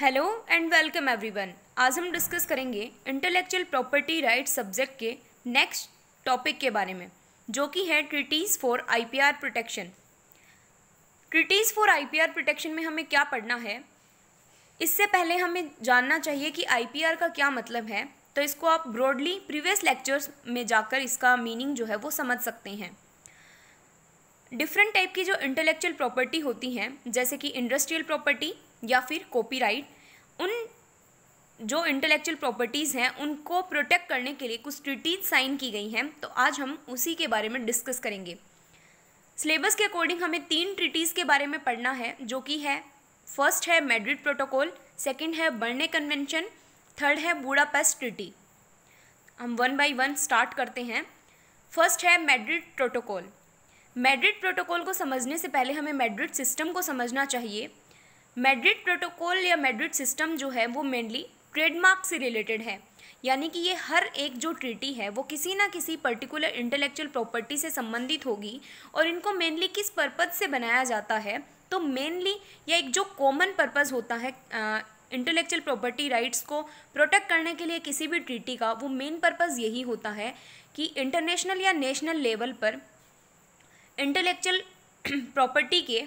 Hello and welcome everyone आज हम discuss करेंगे इंटेलेक्चुअल प्रॉपर्टी राइट सब्जेक्ट के नेक्स्ट टॉपिक के बारे में जो कि है treaties for IPR protection treaties for IPR protection में हमें क्या पढ़ना है इससे पहले हमें जानना चाहिए कि आईपीआर का क्या मतलब है तो इसको आप ब्रॉडली प्रीवियस लेक्चर्स में जाकर इसका मीनिंग जो है वो समझ सकते हैं डिफरेंट टाइप की जो इंटेलेक्चुअल प्रॉपर्टी होती हैं जैसे कि इंडस्ट्रियल प्रॉपर्टी या फिर कॉपीराइट उन जो इंटेलेक्चुअल प्रॉपर्टीज़ हैं उनको प्रोटेक्ट करने के लिए कुछ ट्रिटीज साइन की गई हैं तो आज हम उसी के बारे में डिस्कस करेंगे सिलेबस के अकॉर्डिंग हमें तीन ट्रिटीज़ के बारे में पढ़ना है जो कि है फर्स्ट है मेड्रिड प्रोटोकॉल सेकंड है बर्ने कन्वेंशन थर्ड है बूढ़ापेस्ट ट्रिटी हम वन बाय वन स्टार्ट करते हैं फर्स्ट है मेड्रिड प्रोटोकॉल मेड्रिड प्रोटोकॉल को समझने से पहले हमें मेड्रिड सिस्टम को समझना चाहिए मेड्रिड प्रोटोकॉल या मेड्रिड सिस्टम जो है वो मेनली ट्रेडमार्क से रिलेटेड है यानी कि ये हर एक जो ट्रीटी है वो किसी ना किसी पर्टिकुलर इंटेलेक्चुअल प्रॉपर्टी से संबंधित होगी और इनको मेनली किस पर्पज़ से बनाया जाता है तो मेनली यह एक जो कॉमन पर्पज़ होता है इंटेलेक्चुअल प्रॉपर्टी राइट्स को प्रोटेक्ट करने के लिए किसी भी ट्रीटी का वो मेन पर्पज़ यही होता है कि इंटरनेशनल या नेशनल लेवल पर इंटेलेक्चुअल प्रॉपर्टी के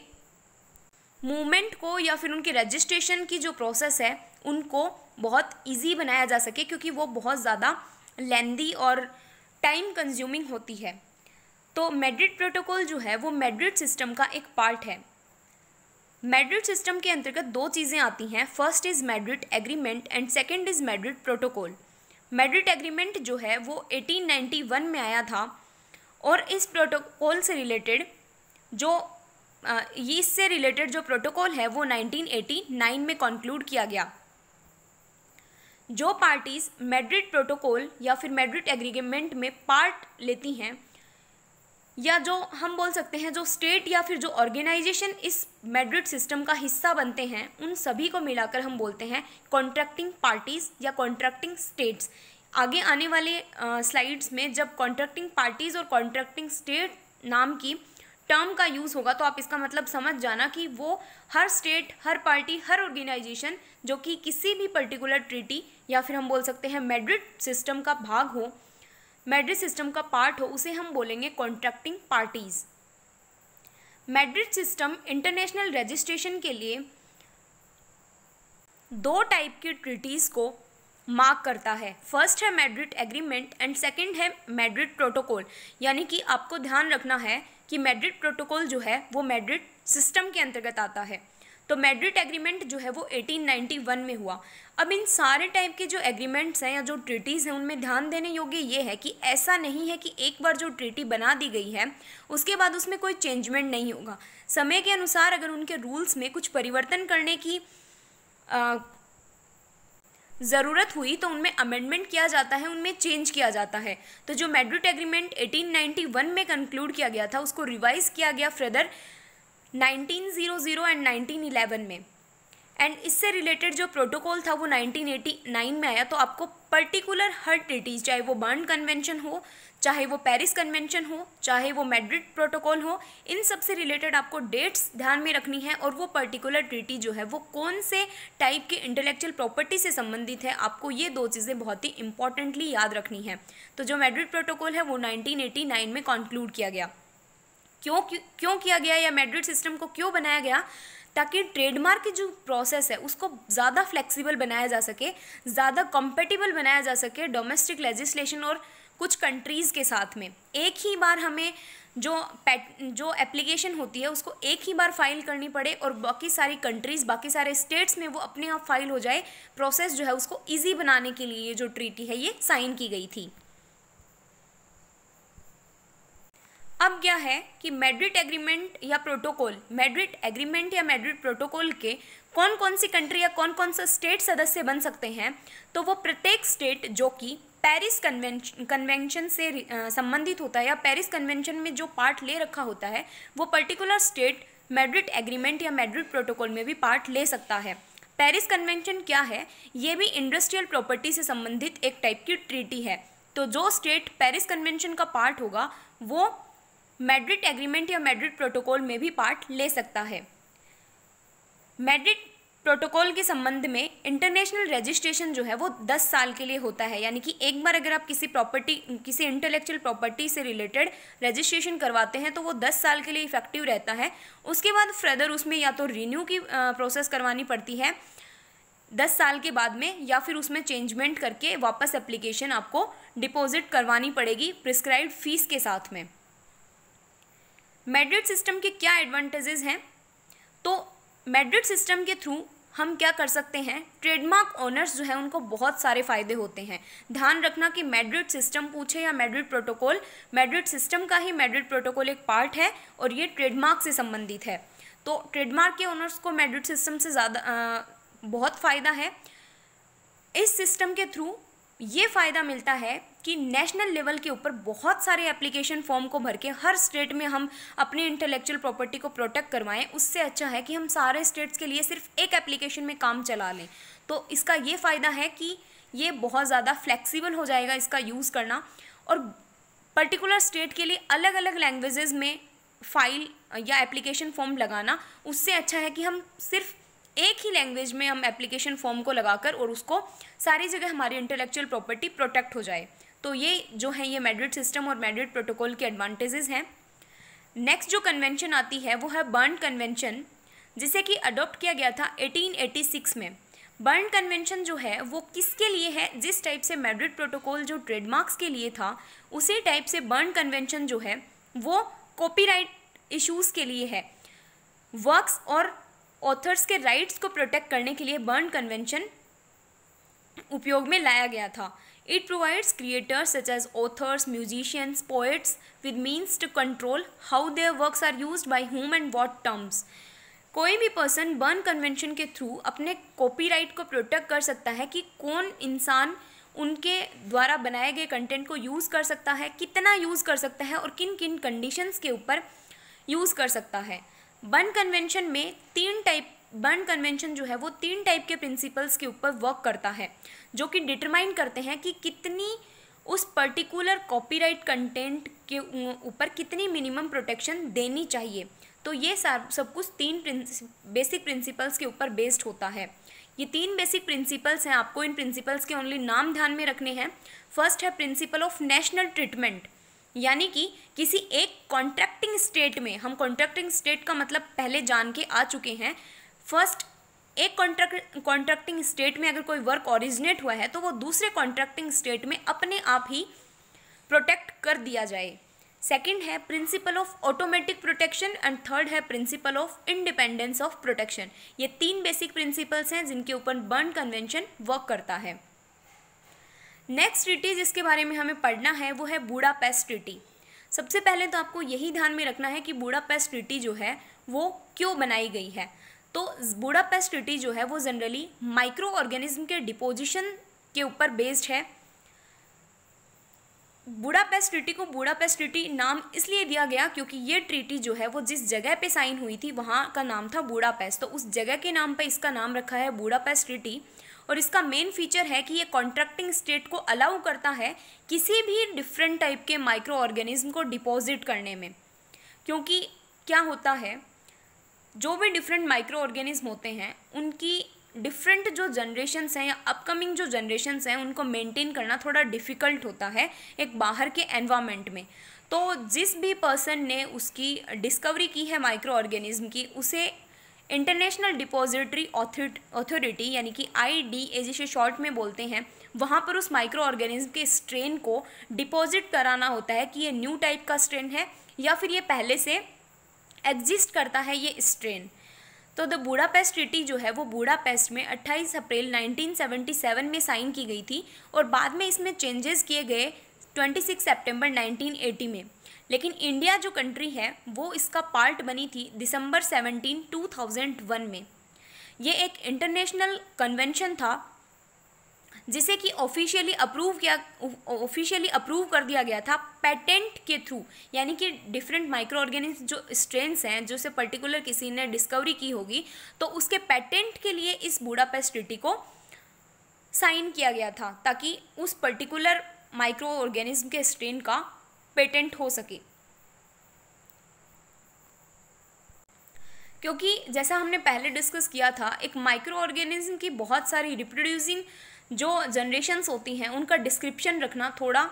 मूवमेंट को या फिर उनकी रजिस्ट्रेशन की जो प्रोसेस है उनको बहुत ईजी बनाया जा सके क्योंकि वो बहुत ज़्यादा लेंदी और टाइम कंज्यूमिंग होती है तो मेड्रिड प्रोटोकॉल जो है वो मेड्रिड सिस्टम का एक पार्ट है मेड्रिड सिस्टम के अंतर्गत दो चीज़ें आती हैं first is Madrid agreement and second is Madrid protocol Madrid agreement जो है वो 1891 में आया था और इस प्रोटोकॉल से रिलेटेड जो ये इससे रिलेटेड जो प्रोटोकॉल है वो 1989 में कंक्लूड किया गया जो पार्टीज मेड्रिड प्रोटोकॉल या फिर मेड्रिड एग्रीमेंट में पार्ट लेती हैं या जो हम बोल सकते हैं जो स्टेट या फिर जो ऑर्गेनाइजेशन इस मेड्रिड सिस्टम का हिस्सा बनते हैं उन सभी को मिलाकर हम बोलते हैं कॉन्ट्रैक्टिंग पार्टीज़ या कॉन्ट्रैक्टिंग स्टेट्स आगे आने वाले स्लाइड्स में जब कॉन्ट्रैक्टिंग पार्टीज़ और कॉन्ट्रैक्टिंग स्टेट नाम की टर्म का यूज़ होगा तो आप इसका मतलब समझ जाना कि वो हर स्टेट हर पार्टी हर ऑर्गेनाइजेशन जो कि किसी भी पर्टिकुलर ट्रीटी या फिर हम बोल सकते हैं मेड्रिड सिस्टम का भाग हो मेड्रिड सिस्टम का पार्ट हो उसे हम बोलेंगे contracting parties Madrid system international registration के लिए दो टाइप की ट्रिटीज़ को मार्क करता है फर्स्ट है मेड्रिड एग्रीमेंट एंड सेकंड है मेड्रिड प्रोटोकॉल यानी कि आपको ध्यान रखना है कि मैड्रिड प्रोटोकॉल जो है वो मैड्रिड सिस्टम के अंतर्गत आता है तो मैड्रिड एग्रीमेंट जो है वो 1891 में हुआ अब इन सारे टाइप के जो एग्रीमेंट्स हैं या जो ट्रीटीज़ हैं उनमें ध्यान देने योग्य ये है कि ऐसा नहीं है कि एक बार जो ट्रीटी बना दी गई है उसके बाद उसमें कोई चेंजमेंट नहीं होगा समय के अनुसार अगर उनके रूल्स में कुछ परिवर्तन करने की आ, ज़रूरत हुई तो उनमें अमेंडमेंट किया जाता है उनमें चेंज किया जाता है तो जो मेड्रिड एग्रीमेंट 1891 में कंक्लूड किया गया था उसको रिवाइज किया गया फर्दर 1900 एंड 1911 में एंड इससे रिलेटेड जो प्रोटोकॉल था वो 1989 में आया तो आपको पर्टिकुलर हर ट्रिटीज़ चाहे वो बर्न कन्वेंशन हो चाहे वो पेरिस कन्वेंशन हो चाहे वो मेड्रिड प्रोटोकॉल हो इन सब से रिलेटेड आपको डेट्स ध्यान में रखनी है और वो पर्टिकुलर ट्रिटी जो है वो कौन से टाइप के इंटेलेक्चुअल प्रॉपर्टी से संबंधित है आपको ये दो चीज़ें बहुत ही इंपॉर्टेंटली याद रखनी है तो जो मेड्रिड प्रोटोकॉल है वो नाइनटीन में कंक्लूड किया गया क्यों क्यों किया गया या मैड्रिड सिस्टम को क्यों बनाया गया ताकि ट्रेडमार्क की जो प्रोसेस है उसको ज़्यादा फ्लेक्सिबल बनाया जा सके ज़्यादा कॉम्पेटिबल बनाया जा सके डोमेस्टिक लेजिस्लेशन और कुछ कंट्रीज़ के साथ में एक ही बार हमें जो पैट जो एप्लीकेशन होती है उसको एक ही बार फाइल करनी पड़े और बाकी सारी कंट्रीज़ बाकी सारे स्टेट्स में वो अपने आप फाइल हो जाए प्रोसेस जो है उसको ईजी बनाने के लिए जो ट्रीटी है ये साइन की गई थी अब क्या है कि मेड्रिट एग्रीमेंट या प्रोटोकॉल मेड्रिट एग्रीमेंट या मेड्रिट प्रोटोकॉल के कौन कौन सी कंट्री या कौन कौन सा स्टेट सदस्य बन सकते हैं तो वो प्रत्येक स्टेट जो कि पेरिस कन्वेंशन से संबंधित होता है या पेरिस कन्वेंशन में जो पार्ट ले रखा होता है वो पर्टिकुलर स्टेट मेड्रिट एग्रीमेंट या मेड्रिट प्रोटोकॉल में भी पार्ट ले सकता है पेरिस कन्वेंशन क्या है ये भी इंडस्ट्रियल प्रॉपर्टी से संबंधित एक टाइप की ट्रीटी है तो जो स्टेट पेरिस कन्वेंशन का पार्ट होगा वो मैड्रिड एग्रीमेंट या मैड्रिड प्रोटोकॉल में भी पार्ट ले सकता है मैड्रिड प्रोटोकॉल के संबंध में इंटरनेशनल रजिस्ट्रेशन जो है वो 10 साल के लिए होता है यानी कि एक बार अगर आप किसी प्रॉपर्टी किसी इंटेलेक्चुअल प्रॉपर्टी से रिलेटेड रजिस्ट्रेशन करवाते हैं तो वो 10 साल के लिए इफेक्टिव रहता है उसके बाद फर्दर उसमें या तो रिन्यू की प्रोसेस करवानी पड़ती है दस साल के बाद में या फिर उसमें चेंजमेंट करके वापस एप्लीकेशन आपको डिपॉजिट करवानी पड़ेगी प्रिस्क्राइब फीस के साथ में मेड्रिड सिस्टम के क्या एडवांटेजेस हैं तो मेड्रिड सिस्टम के थ्रू हम क्या कर सकते हैं ट्रेडमार्क ओनर्स जो है उनको बहुत सारे फ़ायदे होते हैं ध्यान रखना कि मेड्रिड सिस्टम पूछे या मेड्रिड प्रोटोकॉल मेड्रिड सिस्टम का ही मेड्रिड प्रोटोकॉल एक पार्ट है और ये ट्रेडमार्क से संबंधित है तो ट्रेडमार्क के ओनर्स को मेड्रिड सिस्टम से ज़्यादा बहुत फ़ायदा है इस सिस्टम के थ्रू ये फ़ायदा मिलता है कि नेशनल लेवल के ऊपर बहुत सारे एप्लीकेशन फॉर्म को भर के हर स्टेट में हम अपने इंटेलेक्चुअल प्रॉपर्टी को प्रोटेक्ट करवाएं उससे अच्छा है कि हम सारे स्टेट्स के लिए सिर्फ एक एप्लीकेशन में काम चला लें तो इसका ये फ़ायदा है कि ये बहुत ज़्यादा फ्लेक्सिबल हो जाएगा इसका यूज़ करना और पर्टिकुलर स्टेट के लिए अलग अलग लैंग्वेजेस में फाइल या एप्लीकेशन फॉर्म लगाना उससे अच्छा है कि हम सिर्फ एक ही लैंग्वेज में हम एप्लीकेशन फॉर्म को लगाकर और उसको सारी जगह हमारी इंटेलेक्चुअल प्रॉपर्टी प्रोटेक्ट हो जाए तो ये जो है ये मेड्रिड सिस्टम और मेड्रिड प्रोटोकॉल के एडवांटेजेस हैं नेक्स्ट जो कन्वेंशन आती है वो है बर्न कन्वेंशन जिसे कि अडॉप्ट किया गया था 1886 में बर्न कन्वेंशन जो है वो किसके लिए है जिस टाइप से मेड्रिड प्रोटोकॉल जो ट्रेडमार्क्स के लिए था उसी टाइप से बर्न कन्वेंशन जो है वो कॉपीराइट इश्यूज़ के लिए है वर्क्स और ऑथर्स के राइट्स को प्रोटेक्ट करने के लिए बर्न कन्वेंशन उपयोग में लाया गया था It provides creators such as authors, musicians, poets with means to control how their works are used by whom and what terms. कोई भी पर्सन बर्न कन्वेंशन के थ्रू अपने कॉपीराइट को प्रोटेक्ट कर सकता है कि कौन इंसान उनके द्वारा बनाए गए कंटेंट को यूज़ कर सकता है कितना यूज़ कर सकता है और किन किन कंडीशंस के ऊपर यूज़ कर सकता है बर्न कन्वेंशन में तीन टाइप बर्न कन्वेंशन जो है वो तीन टाइप के प्रिंसिपल्स के ऊपर वर्क करता है जो कि डिटरमाइन करते हैं कि कितनी उस पर्टिकुलर कॉपीराइट कंटेंट के ऊपर कितनी मिनिमम प्रोटेक्शन देनी चाहिए तो ये सार सब कुछ तीन प्रिंसि बेसिक प्रिंसिपल्स के ऊपर बेस्ड होता है ये तीन बेसिक प्रिंसिपल्स हैं आपको इन प्रिंसिपल्स के ओनली नाम ध्यान में रखने हैं फर्स्ट है प्रिंसिपल ऑफ नेशनल ट्रीटमेंट यानी कि किसी एक कॉन्ट्रैक्टिंग स्टेट में हम कॉन्ट्रैक्टिंग स्टेट का मतलब पहले जान के आ चुके हैं फर्स्ट एक कॉन्ट्रैक्ट कॉन्ट्रैक्टिंग स्टेट में अगर कोई वर्क ओरिजिनेट हुआ है तो वो दूसरे कॉन्ट्रैक्टिंग स्टेट में अपने आप ही प्रोटेक्ट कर दिया जाए सेकंड है principle of automatic protection and third है principle of independence of protection ये तीन बेसिक प्रिंसिपल्स हैं जिनके ऊपर बर्न कन्वेंशन वर्क करता है नेक्स्ट ट्रिटी जिसके बारे में हमें पढ़ना है वो है बूढ़ा पेस्ट ट्रिटी सबसे पहले तो आपको यही ध्यान में रखना है कि बूढ़ा पेस्ट ट्रिटी जो है वो क्यों बनाई गई है तो पेस्टिटी जो है वो जनरली माइक्रो ऑर्गेनिज्म के डिपोजिशन के ऊपर बेस्ड है बूढ़ापेस्ट पेस्टिटी को बूढ़ापेस्ट पेस्टिटी नाम इसलिए दिया गया क्योंकि ये ट्रीटी जो है वो जिस जगह पे साइन हुई थी वहाँ का नाम था बूढ़ापेस्ट तो उस जगह के नाम पे इसका नाम रखा है बूढ़ापेस्ट पेस्टिटी और इसका मेन फीचर है कि ये कॉन्ट्रैक्टिंग स्टेट को अलाउ करता है किसी भी डिफरेंट टाइप के माइक्रो ऑर्गेनिज्म को डिपॉजिट करने में क्योंकि क्या होता है जो भी डिफरेंट माइक्रो ऑर्गेनिज्म होते हैं उनकी डिफरेंट जो जनरेशन्स हैं या अपकमिंग जो जनरेशन्स हैं उनको मेंटेन करना थोड़ा डिफ़िकल्ट होता है एक बाहर के एनवामेंट में तो जिस भी पर्सन ने उसकी डिस्कवरी की है माइक्रो ऑर्गेनिज्म की उसे इंटरनेशनल डिपॉजिटरी अथॉरिटी यानी कि आई डी ए जिसे शॉर्ट में बोलते हैं वहाँ पर उस माइक्रो ऑर्गेनिज्म के स्ट्रेन को डिपॉजिट कराना होता है कि ये न्यू टाइप का स्ट्रेन है या फिर ये पहले से एग्जिस्ट करता है ये स्ट्रेन तो द बूढ़ापेस्ट ट्रिटी जो है वो बूढ़ापेस्ट में 28 अप्रैल 1977 में साइन की गई थी और बाद में इसमें चेंजेस किए गए 26 सितंबर 1980 में लेकिन इंडिया जो कंट्री है वो इसका पार्ट बनी थी दिसंबर 17, 2001 में ये एक इंटरनेशनल कन्वेंशन था जिसे कि ऑफिशियली अप्रूव किया ऑफिशियली अप्रूव कर दिया गया था पेटेंट के थ्रू यानी कि डिफरेंट माइक्रो ऑर्गेनिक जो स्ट्रेंस हैं जो से पर्टिकुलर किसी ने डिस्कवरी की होगी तो उसके पेटेंट के लिए इस बूढ़ा पेस्टिटी को साइन किया गया था ताकि उस पर्टिकुलर माइक्रो ऑर्गेनिज्म के स्ट्रेन का पेटेंट हो सके क्योंकि जैसा हमने पहले डिस्कस किया था एक माइक्रो ऑर्गेनिज्म की बहुत सारी रिप्रोड्यूसिंग जो जनरेशन्स होती हैं उनका डिस्क्रिप्शन रखना थोड़ा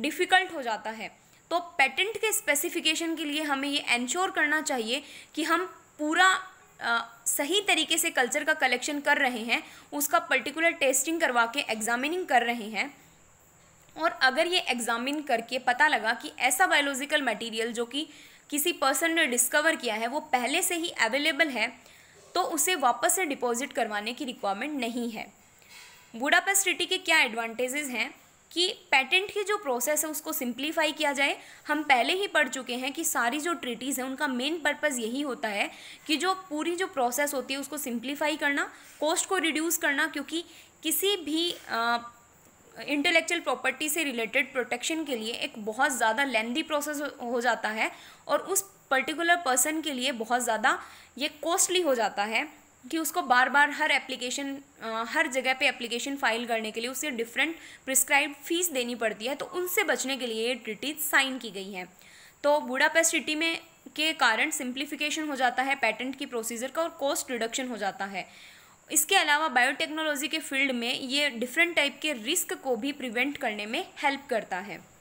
डिफ़िकल्ट हो जाता है तो पेटेंट के स्पेसिफिकेशन के लिए हमें ये इन्श्योर करना चाहिए कि हम पूरा आ, सही तरीके से कल्चर का कलेक्शन कर रहे हैं उसका पर्टिकुलर टेस्टिंग करवा के एग्जामिनिंग कर रहे हैं और अगर ये एग्जामिन करके पता लगा कि ऐसा बायोलॉजिकल मटेरियल जो कि किसी पर्सन ने डिस्कवर किया है वो पहले से ही अवेलेबल है तो उसे वापस से डिपॉजिट करवाने की रिक्वायरमेंट नहीं है बुडापेस्ट ट्रिटी के क्या एडवांटेजेस हैं कि पेटेंट की जो प्रोसेस है उसको सिंप्लीफाई किया जाए हम पहले ही पढ़ चुके हैं कि सारी जो ट्रिटीज़ हैं उनका मेन पर्पज़ यही होता है कि जो पूरी जो प्रोसेस होती है उसको सिंप्लीफाई करना कॉस्ट को रिड्यूस करना क्योंकि किसी भी इंटेलेक्चुअल प्रॉपर्टी से रिलेटेड प्रोटेक्शन के लिए एक बहुत ज़्यादा लेंदी प्रोसेस हो जाता है और उस पर्टिकुलर पर्सन के लिए बहुत ज़्यादा ये कॉस्टली हो जाता है कि उसको बार बार हर एप्लीकेशन हर जगह पे एप्लीकेशन फाइल करने के लिए उसे डिफरेंट प्रिस्क्राइब फीस देनी पड़ती है तो उनसे बचने के लिए ये ट्रिटी साइन की गई है तो बुडापेस्ट सिटी में के कारण सिंप्लीफिकेशन हो जाता है पेटेंट की प्रोसीजर का और कॉस्ट रिडक्शन हो जाता है इसके अलावा बायोटेक्नोलॉजी के फील्ड में ये डिफरेंट टाइप के रिस्क को भी प्रिवेंट करने में हेल्प करता है